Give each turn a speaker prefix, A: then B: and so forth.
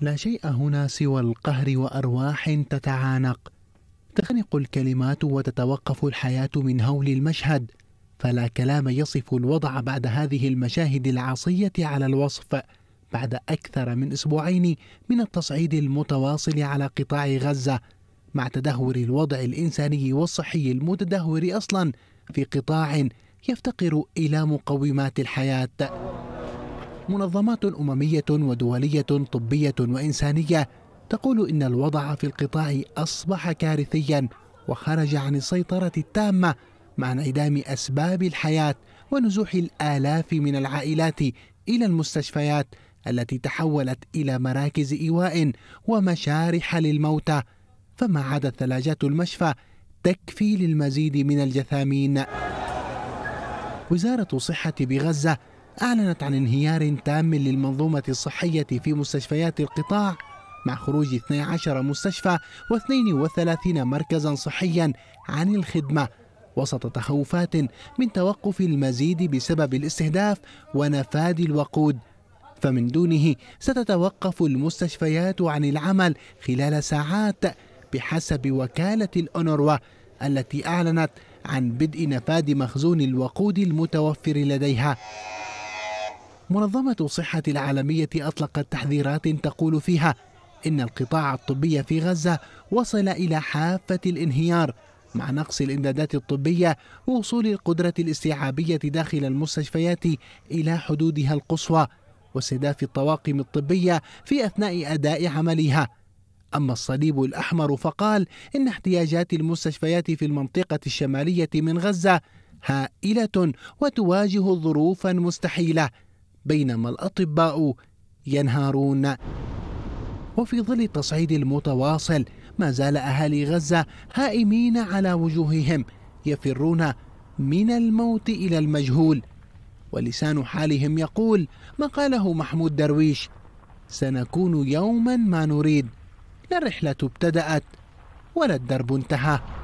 A: لا شيء هنا سوى القهر وارواح تتعانق تخنق الكلمات وتتوقف الحياه من هول المشهد فلا كلام يصف الوضع بعد هذه المشاهد العصيه على الوصف بعد اكثر من اسبوعين من التصعيد المتواصل على قطاع غزه مع تدهور الوضع الانساني والصحي المتدهور اصلا في قطاع يفتقر الى مقومات الحياه منظمات أممية ودولية طبية وإنسانية تقول إن الوضع في القطاع أصبح كارثيا وخرج عن السيطرة التامة مع انعدام أسباب الحياة ونزوح الآلاف من العائلات إلى المستشفيات التي تحولت إلى مراكز إيواء ومشارح للموتى فما عدا ثلاجات المشفى تكفي للمزيد من الجثامين وزارة الصحة بغزة أعلنت عن انهيار تام للمنظومة الصحية في مستشفيات القطاع مع خروج 12 مستشفى و32 مركزا صحيا عن الخدمة وسط تخوفات من توقف المزيد بسبب الاستهداف ونفاد الوقود فمن دونه ستتوقف المستشفيات عن العمل خلال ساعات بحسب وكالة الأونروا التي أعلنت عن بدء نفاد مخزون الوقود المتوفر لديها منظمة الصحة العالمية أطلقت تحذيرات تقول فيها إن القطاع الطبي في غزة وصل إلى حافة الانهيار مع نقص الإمدادات الطبية ووصول القدرة الاستيعابية داخل المستشفيات إلى حدودها القصوى واستهداف الطواقم الطبية في أثناء أداء عملها أما الصليب الأحمر فقال إن احتياجات المستشفيات في المنطقة الشمالية من غزة هائلة وتواجه ظروفا مستحيلة بينما الأطباء ينهارون وفي ظل التصعيد المتواصل ما زال أهالي غزة هائمين على وجوههم يفرون من الموت إلى المجهول ولسان حالهم يقول ما قاله محمود درويش سنكون يوما ما نريد لا الرحلة ابتدأت ولا الدرب انتهى